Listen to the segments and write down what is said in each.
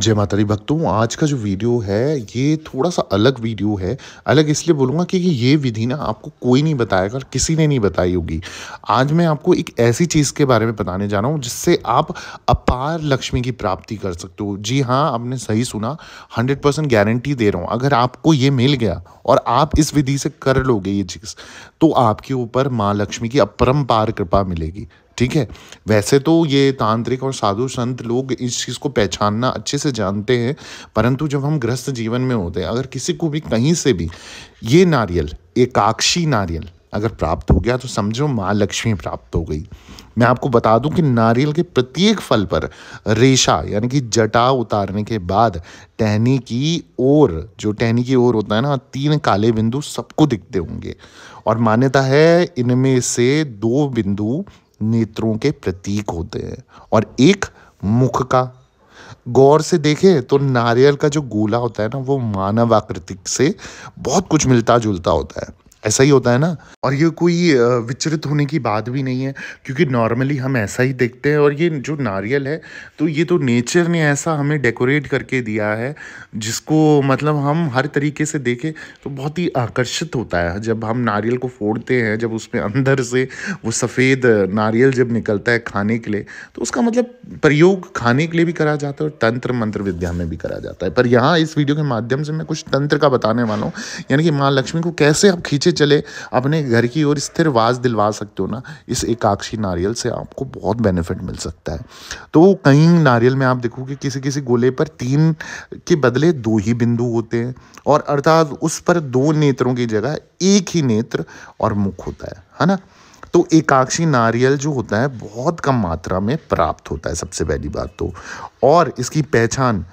जय माता दी भक्तों आज का जो वीडियो है ये थोड़ा सा अलग वीडियो है अलग इसलिए बोलूँगा क्योंकि ये विधि ना आपको कोई नहीं बताएगा किसी ने नहीं बताई होगी आज मैं आपको एक ऐसी चीज़ के बारे में बताने जा रहा हूँ जिससे आप अपार लक्ष्मी की प्राप्ति कर सकते हो जी हाँ आपने सही सुना हंड्रेड परसेंट गारंटी दे रहा हूँ अगर आपको ये मिल गया और आप इस विधि से कर लोगे ये चीज़ तो आपके ऊपर माँ लक्ष्मी की अपरम्पार कृपा मिलेगी ठीक है वैसे तो ये तांत्रिक और साधु संत लोग इस चीज़ को पहचानना अच्छे से जानते हैं परंतु जब हम ग्रस्त जीवन में होते हैं अगर किसी को भी कहीं से भी ये नारियल एकाक्षी नारियल अगर प्राप्त हो गया तो समझो माँ लक्ष्मी प्राप्त हो गई मैं आपको बता दूं कि नारियल के प्रत्येक फल पर रेशा यानी कि जटा उतारने के बाद टहनी की ओर जो टहनी की ओर होता है ना तीन काले बिंदु सबको दिखते होंगे और मान्यता है इनमें से दो बिंदु नेत्रों के प्रतीक होते हैं और एक मुख का गौर से देखें तो नारियल का जो गोला होता है ना वो मानव आकृति से बहुत कुछ मिलता जुलता होता है ऐसा ही होता है ना और ये कोई विचरित होने की बात भी नहीं है क्योंकि नॉर्मली हम ऐसा ही देखते हैं और ये जो नारियल है तो ये तो नेचर ने ऐसा हमें डेकोरेट करके दिया है जिसको मतलब हम हर तरीके से देखें तो बहुत ही आकर्षित होता है जब हम नारियल को फोड़ते हैं जब उसमें अंदर से वो सफ़ेद नारियल जब निकलता है खाने के लिए तो उसका मतलब प्रयोग खाने के लिए भी करा जाता है और तंत्र मंत्र विद्या में भी करा जाता है पर यहाँ इस वीडियो के माध्यम से मैं कुछ तंत्र का बताने वाला हूँ यानी कि माँ लक्ष्मी को कैसे आप खींच पीछे चले अपने घर की ओर स्थिर वास दिलवा सकते हो ना इस एकाक्षी नारियल से आपको बहुत बेनिफिट मिल सकता है तो कहीं नारियल में आप देखोगे कि किसी किसी गोले पर तीन के बदले दो ही बिंदु होते हैं और अर्थात उस पर दो नेत्रों की जगह एक ही नेत्र और मुख होता है है ना तो एकाक्षी नारियल जो होता है बहुत कम मात्रा में प्राप्त होता है सबसे पहली बात तो और इसकी पहचान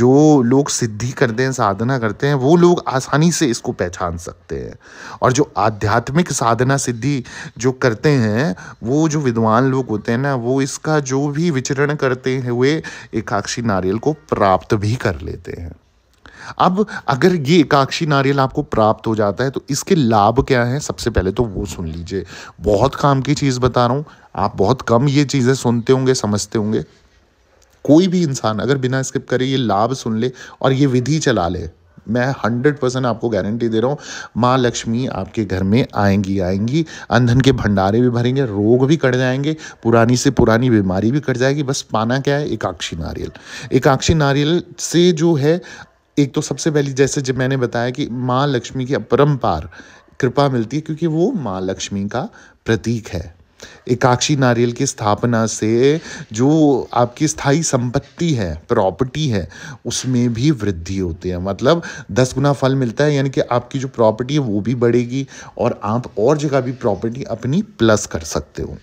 जो लोग सिद्धि करते हैं साधना करते हैं वो लोग आसानी से इसको पहचान सकते हैं और जो आध्यात्मिक साधना सिद्धि जो करते हैं वो जो विद्वान लोग होते हैं ना वो इसका जो भी विचरण करते हुए एकाक्षी नारियल को प्राप्त भी कर लेते हैं अब अगर ये एकाक्षी नारियल आपको प्राप्त हो जाता है तो इसके लाभ क्या हैं सबसे पहले तो वो सुन लीजिए बहुत काम की चीज़ बता रहा हूँ आप बहुत कम ये चीज़ें सुनते होंगे समझते होंगे कोई भी इंसान अगर बिना स्किप करे ये लाभ सुन ले और ये विधि चला ले मैं हंड्रेड परसेंट आपको गारंटी दे रहा हूँ माँ लक्ष्मी आपके घर में आएंगी आएंगी अंधन के भंडारे भी भरेंगे रोग भी कट जाएंगे पुरानी से पुरानी बीमारी भी कट जाएगी बस पाना क्या है एकाक्षी नारियल एकाक्षी नारियल से जो है एक तो सबसे पहली जैसे जब मैंने बताया कि माँ लक्ष्मी की अपरम्पार कृपा मिलती है क्योंकि वो माँ लक्ष्मी का प्रतीक है एकाक्षी नारियल की स्थापना से जो आपकी स्थायी संपत्ति है प्रॉपर्टी है उसमें भी वृद्धि होती है मतलब दस गुना फल मिलता है यानी कि आपकी जो प्रॉपर्टी है वो भी बढ़ेगी और आप और जगह भी प्रॉपर्टी अपनी प्लस कर सकते हो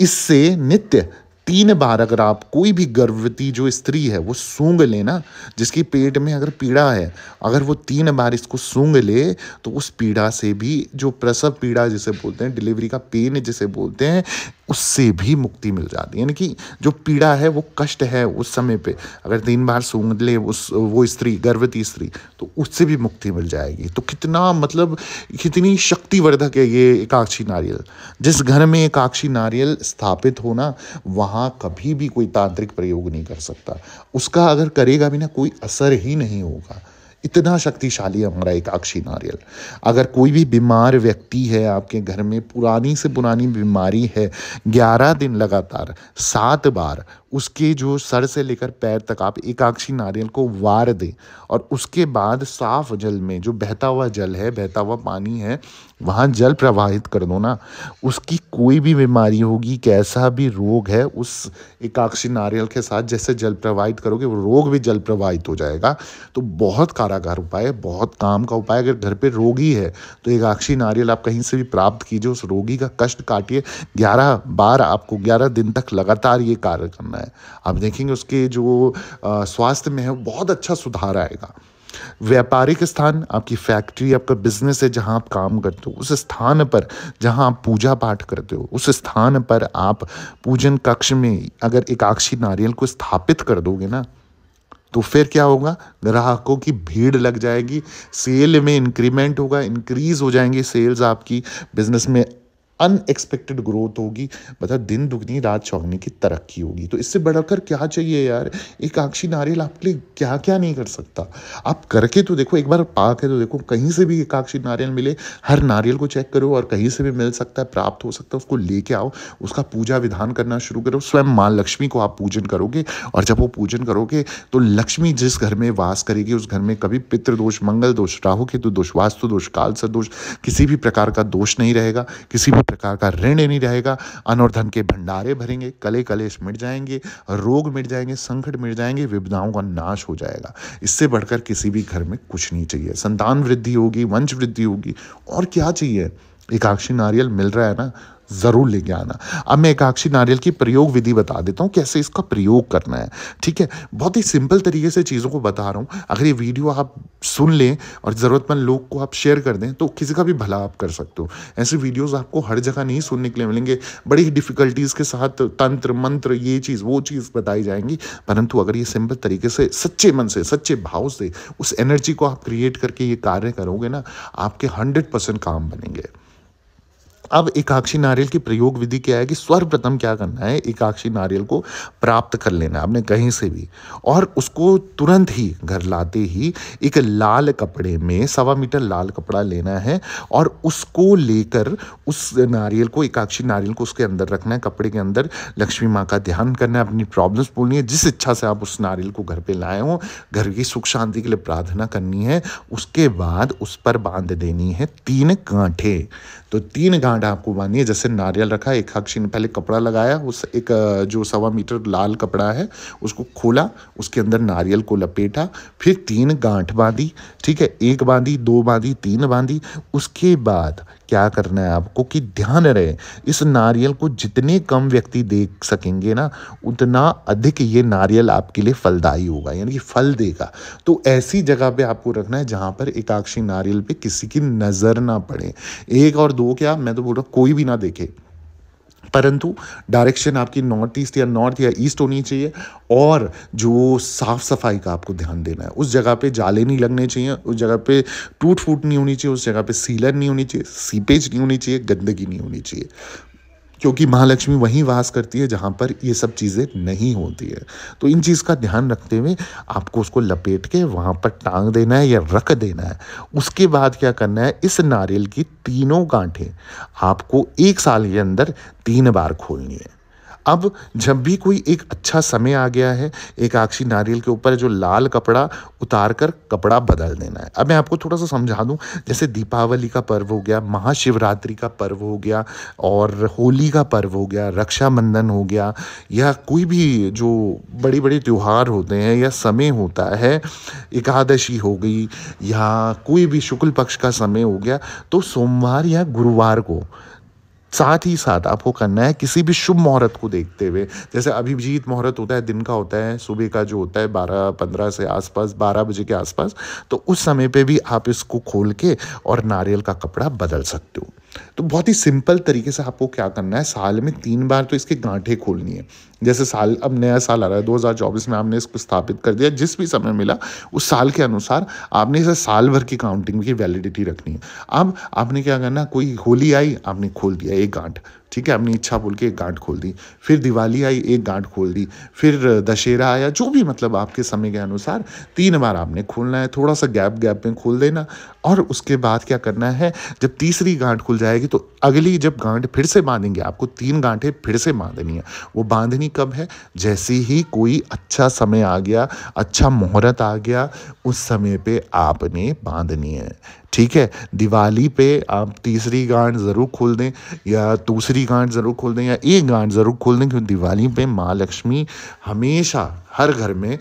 इससे नित्य तीन बार अगर आप कोई भी गर्भवती जो स्त्री है वो सूंघ ले ना जिसकी पेट में अगर पीड़ा है अगर वो तीन बार इसको सूंघ ले तो उस पीड़ा से भी जो प्रसव पीड़ा जिसे बोलते हैं डिलीवरी का पेन जिसे बोलते हैं उससे भी मुक्ति मिल जाती है यानी कि जो पीड़ा है वो कष्ट है उस समय पे अगर तीन बार सूंघ ले उस वो स्त्री गर्भवती स्त्री तो उससे भी मुक्ति मिल जाएगी तो कितना मतलब कितनी शक्तिवर्धक है ये एकाक्षी नारियल जिस घर में एकाक्षी नारियल स्थापित हो ना वहाँ कभी भी कोई तांत्रिक प्रयोग नहीं कर सकता उसका अगर करेगा भी ना कोई असर ही नहीं होगा इतना शक्तिशाली हमारा एक अक्षी नारियल अगर कोई भी बीमार व्यक्ति है आपके घर में पुरानी से पुरानी बीमारी है ग्यारह दिन लगातार सात बार उसके जो सर से लेकर पैर तक आप एकाक्षी नारियल को वार दें और उसके बाद साफ जल में जो बहता हुआ जल है बहता हुआ पानी है वहाँ जल प्रवाहित कर दो ना उसकी कोई भी बीमारी होगी कैसा भी रोग है उस एकाक्षी नारियल के साथ जैसे जल प्रवाहित करोगे वो रोग भी जल प्रवाहित हो जाएगा तो बहुत कारागार उपाय है बहुत काम का उपाय अगर घर पर रोगी है तो एकाक्षी नारियल आप कहीं से भी प्राप्त कीजिए उस रोगी का कष्ट काटिए ग्यारह बार आपको ग्यारह दिन तक लगातार ये कार्य करना है है आप देखेंगे उसके जो स्वास्थ्य में है बहुत अच्छा सुधार आएगा व्यापारिक स्थान आपकी फैक्ट्री आपका बिजनेस है जहां आप काम करते हो उस स्थान पर जहां आप पूजा पाठ करते हो उस स्थान पर आप पूजन कक्ष में अगर एकाक्षी नारियल को स्थापित कर दोगे ना तो फिर क्या होगा ग्राहकों की भीड़ लग जाएगी सेल में इंक्रीमेंट होगा इंक्रीज हो जाएंगे सेल्स आपकी बिजनेस में अनएक्सपेक्टेड ग्रोथ होगी मतलब दिन दुगनी रात चौगनी की तरक्की होगी तो इससे बढ़कर क्या चाहिए यार एक आक्षी नारियल आपके लिए क्या क्या नहीं कर सकता आप करके तो देखो एक बार पा के तो देखो कहीं से भी एकाक्षी नारियल मिले हर नारियल को चेक करो और कहीं से भी मिल सकता है प्राप्त हो सकता है उसको लेके आओ उसका पूजा विधान करना शुरू करो स्वयं माँ लक्ष्मी को आप पूजन करोगे और जब वो पूजन करोगे तो लक्ष्मी जिस घर में वास करेगी उस घर में कभी पितृदोष मंगल दोष राहु केतु दोष वास्तु दोष काल सदोष दोष किसी भी प्रकार का दोष नहीं रहेगा किसी भी प्रकार का ऋण नहीं रहेगा अन और धन के भंडारे भरेंगे कले कलेश मिट जाएंगे रोग मिट जाएंगे संकट मिट जाएंगे विविधाओं का नाश हो जाएगा इससे बढ़कर किसी भी घर में कुछ नहीं चाहिए संतान वृद्धि होगी वंश वृद्धि होगी और क्या चाहिए एकाक्षी नारियल मिल रहा है ना ज़रूर लेके आना अब मैं एकाक्षी नारियल की प्रयोग विधि बता देता हूँ कैसे इसका प्रयोग करना है ठीक है बहुत ही सिंपल तरीके से चीज़ों को बता रहा हूँ अगर ये वीडियो आप सुन लें और ज़रूरतमंद लोग को आप शेयर कर दें तो किसी का भी भला आप कर सकते हो ऐसे वीडियोज़ आपको हर जगह नहीं सुनने के लिए मिलेंगे बड़ी ही डिफ़िकल्टीज़ के साथ तंत्र मंत्र ये चीज़ वो चीज़ बताई जाएंगी परंतु अगर ये सिंपल तरीके से सच्चे मन से सच्चे भाव से उस एनर्जी को आप क्रिएट करके ये कार्य करोगे ना आपके हंड्रेड परसेंट काम बनेंगे अब एकाक्षी नारियल की प्रयोग विधि क्या है कि सर्वप्रथम क्या करना है एकाक्षी नारियल को प्राप्त कर लेना आपने कहीं से भी और उसको तुरंत ही घर लाते ही एक लाल कपड़े में सवा मीटर लाल कपड़ा लेना है और उसको लेकर उस नारियल को एकाक्षी नारियल को उसके अंदर रखना है कपड़े के अंदर लक्ष्मी माँ का ध्यान करना है अपनी प्रॉब्लम्स बोलनी है जिस इच्छा से आप उस नारियल को घर पर लाए हों घर की सुख शांति के लिए प्रार्थना करनी है उसके बाद उस पर बांध देनी है तीन गांठे तो तीन गांठ आपको मानी है जैसे नारियल रखा एक हक्शी ने पहले कपड़ा लगाया उस एक जो सवा मीटर लाल कपड़ा है उसको खोला उसके अंदर नारियल को लपेटा फिर तीन गांठ बांधी ठीक है एक बांधी दो बांधी तीन बांधी उसके बाद क्या करना है आपको कि ध्यान रहे इस नारियल को जितने कम व्यक्ति देख सकेंगे ना उतना अधिक ये नारियल आपके लिए फलदायी होगा यानी कि फल देगा तो ऐसी जगह पे आपको रखना है जहां पर एकाक्षी नारियल पे किसी की नज़र ना पड़े एक और दो क्या मैं तो तो बोल रहा कोई भी ना देखे परंतु डायरेक्शन आपकी नॉर्थ ईस्ट या नॉर्थ या ईस्ट होनी चाहिए और जो साफ़ सफाई का आपको ध्यान देना है उस जगह पे जाले नहीं लगने चाहिए उस जगह पे टूट फूट नहीं होनी चाहिए उस जगह पे सीलर नहीं होनी चाहिए सीपेज नहीं होनी चाहिए गंदगी नहीं होनी चाहिए क्योंकि महालक्ष्मी वहीं वास करती है जहाँ पर ये सब चीज़ें नहीं होती है तो इन चीज़ का ध्यान रखते हुए आपको उसको लपेट के वहाँ पर टांग देना है या रख देना है उसके बाद क्या करना है इस नारियल की तीनों गांठें आपको एक साल के अंदर तीन बार खोलनी है अब जब भी कोई एक अच्छा समय आ गया है एक आक्षी नारियल के ऊपर जो लाल कपड़ा उतार कर कपड़ा बदल देना है अब मैं आपको थोड़ा सा समझा दूँ जैसे दीपावली का पर्व हो गया महाशिवरात्रि का पर्व हो गया और होली का पर्व हो गया रक्षाबंधन हो गया या कोई भी जो बड़े बड़े त्यौहार होते हैं या समय होता है एकादशी हो गई या कोई भी शुक्ल पक्ष का समय हो गया तो सोमवार या गुरुवार को साथ ही साथ आपको करना है किसी भी शुभ मुहूर्त को देखते हुए जैसे अभिजीत मुहूर्त होता है दिन का होता है सुबह का जो होता है बारह पंद्रह से आसपास बारह बजे के आसपास तो उस समय पे भी आप इसको खोल के और नारियल का कपड़ा बदल सकते हो तो बहुत ही सिंपल तरीके से आपको क्या करना है साल में तीन बार तो इसके गांठे खोलनी है जैसे साल अब नया साल आ रहा है 2024 में आपने इसको स्थापित कर दिया जिस भी समय मिला उस साल के अनुसार आपने इसे साल भर की काउंटिंग की वैलिडिटी रखनी है अब आपने क्या करना कोई होली आई आपने खोल दिया एक गांठ ठीक है अपनी इच्छा बोल के एक गांठ खोल दी फिर दिवाली आई एक गांठ खोल दी फिर दशहरा आया जो भी मतलब आपके समय के अनुसार तीन बार आपने खोलना है थोड़ा सा गैप गैप में खोल देना और उसके बाद क्या करना है जब तीसरी गांठ खुल जाएगी तो अगली जब गांठ फिर से बांधेंगे आपको तीन गांठें फिर से बांधनी है वो बांधनी कब है जैसे ही कोई अच्छा समय आ गया अच्छा मुहूर्त आ गया उस समय पे आपने बांधनी है ठीक है दिवाली पे आप तीसरी गांठ ज़रूर खोल दें या दूसरी गांठ ज़रूर खोल दें या एक गांड ज़रूर खोल दें क्योंकि दिवाली पे माँ लक्ष्मी हमेशा हर घर में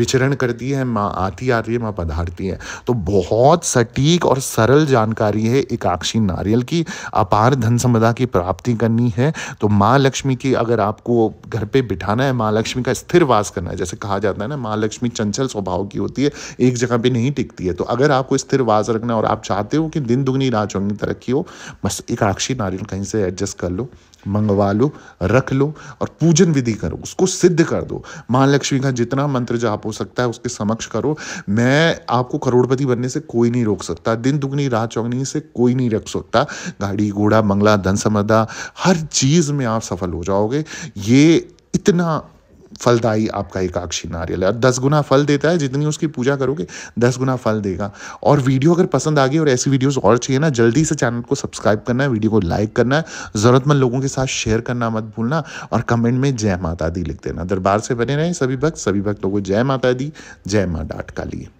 विचरण करती है माँ आती आ रही है माँ पधारती है तो बहुत सटीक और सरल जानकारी है एकाक्षी नारियल की अपार धन संपदा की प्राप्ति करनी है तो माँ लक्ष्मी की अगर आपको घर पे बिठाना है माँ लक्ष्मी का स्थिर वास करना है जैसे कहा जाता है ना माँ लक्ष्मी चंचल स्वभाव की होती है एक जगह पे नहीं टिकती है तो अगर आपको स्थिर वास रखना है और आप चाहते हो कि दिन दुगनी रात चौगनी तरक्की हो बस एकाक्षी नारियल कहीं से एडजस्ट कर लो मंगवा लो रख लो और पूजन विधि करो उसको सिद्ध कर दो माँ लक्ष्मी का जितना मंत्र जाप हो सकता है उसके समक्ष करो मैं आपको करोड़पति बनने से कोई नहीं रोक सकता दिन दुगनी रात चौगनी से कोई नहीं रख सकता गाड़ी घोड़ा बंगला धन समदा हर चीज़ में आप सफल हो जाओगे ये इतना फलदायी आपका एकाक्षी नारियल है दस गुना फल देता है जितनी उसकी पूजा करोगे दस गुना फल देगा और वीडियो अगर पसंद आ गई और ऐसी वीडियोस और चाहिए ना जल्दी से चैनल को सब्सक्राइब करना है वीडियो को लाइक करना है ज़रूरतमंद लोगों के साथ शेयर करना मत भूलना और कमेंट में जय माता दी लिख देना दरबार से बने रहें सभी भक्त सभी भक्तों को जय माता दी जय माँ डाट का लिए